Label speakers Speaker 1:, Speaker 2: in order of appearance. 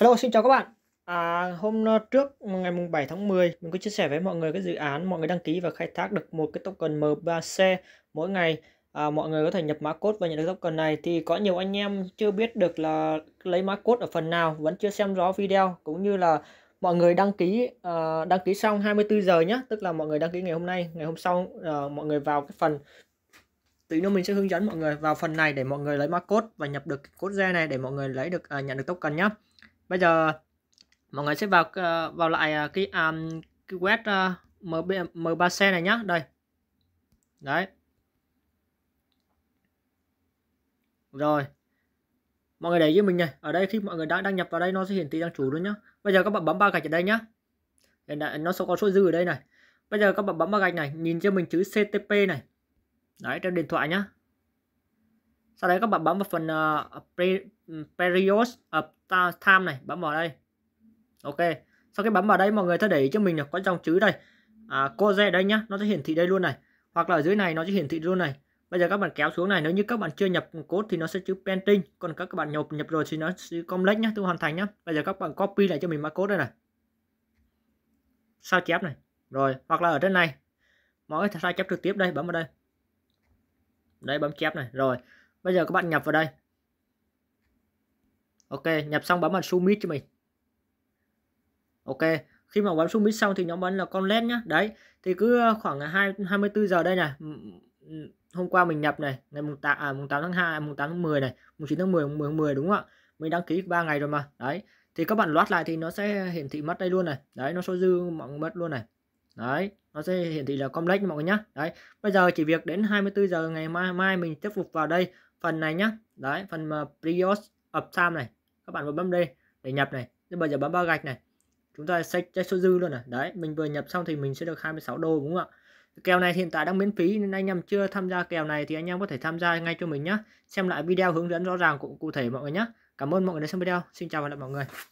Speaker 1: Hello, xin chào các bạn. À, hôm ờ, trước ngày mùng 7 tháng 10 mình có chia sẻ với mọi người cái dự án mọi người đăng ký và khai thác được một cái token M3C mỗi ngày. À, mọi người có thể nhập mã code và nhận được token này thì có nhiều anh em chưa biết được là lấy mã code ở phần nào, vẫn chưa xem rõ video cũng như là mọi người đăng ký uh, đăng ký xong 24 giờ nhé, tức là mọi người đăng ký ngày hôm nay, ngày hôm sau uh, mọi người vào cái phần tí nữa mình sẽ hướng dẫn mọi người vào phần này để mọi người lấy mã code và nhập được code gen này để mọi người lấy được uh, nhận được token nhé bây giờ mọi người sẽ vào ờ, vào lại ờ, cái um, cái web uh, ờ, mb m 3 c này nhá đây đấy rồi mọi người để với mình này ở đây khi mọi người đã đăng nhập vào đây nó sẽ hiển thị đăng chủ luôn nhá bây giờ các bạn bấm ba gạch ở đây nhá hiện tại nó sẽ có số dư ở đây này bây giờ các bạn bấm ba gạch này nhìn cho mình chữ ctp này đấy trên điện thoại nhá sau đấy các bạn bấm vào phần uh, pre, ừ, period of ờ, time này bấm vào đây ok sau khi bấm vào đây mọi người thấy để ý cho mình là có dòng chữ đây à, code đây nhá nó sẽ hiển thị đây luôn này hoặc là ở dưới này nó sẽ hiển thị luôn này bây giờ các bạn kéo xuống này nếu như các bạn chưa nhập code thì nó sẽ chữ painting còn các bạn nhập nhập rồi thì nó sẽ complex nhá tôi hoàn thành nhá bây giờ các bạn copy lại cho mình mã code đây này sao chép này rồi hoặc là ở trên này mọi người sao chép trực tiếp đây bấm vào đây đây bấm chép này rồi bây giờ các bạn nhập vào đây ok nhập xong bấm vào submit cho mình ok khi mà bấm submit xong thì nó bấm là con led nhá đấy thì cứ ờ, khoảng 2, ờ, 24 giờ đây này hôm qua mình nhập này ngày mùng 8 à, mùng 8 tháng 2 à, mùng 8 tháng 10 này mùng 9 tháng 10 mùng 10 tháng 10 đúng không ạ mình đăng ký 3 ngày rồi mà đấy thì các bạn loát lại thì nó sẽ hiển thị mất đây luôn này đấy nó số dư mất luôn này đấy nó sẽ hiển thị là complex mọi người nhá đấy bây giờ chỉ việc đến 24 giờ ngày mai mai mình tiếp tục vào đây phần này nhá đấy phần mà prios uptime này các bạn vừa bấm đây để nhập này nhưng bây giờ bấm ba gạch này chúng ta sẽ check số dư luôn này đấy mình vừa nhập xong thì mình sẽ được 26 đô đúng không ạ kèo này hiện tại đang miễn phí nên anh em chưa tham gia kèo này thì anh em có thể tham gia ngay cho mình nhé xem lại video hướng dẫn rõ ràng cũng cụ thể mọi người nhé cảm ơn mọi người đã xem video xin chào và hẹn gặp mọi người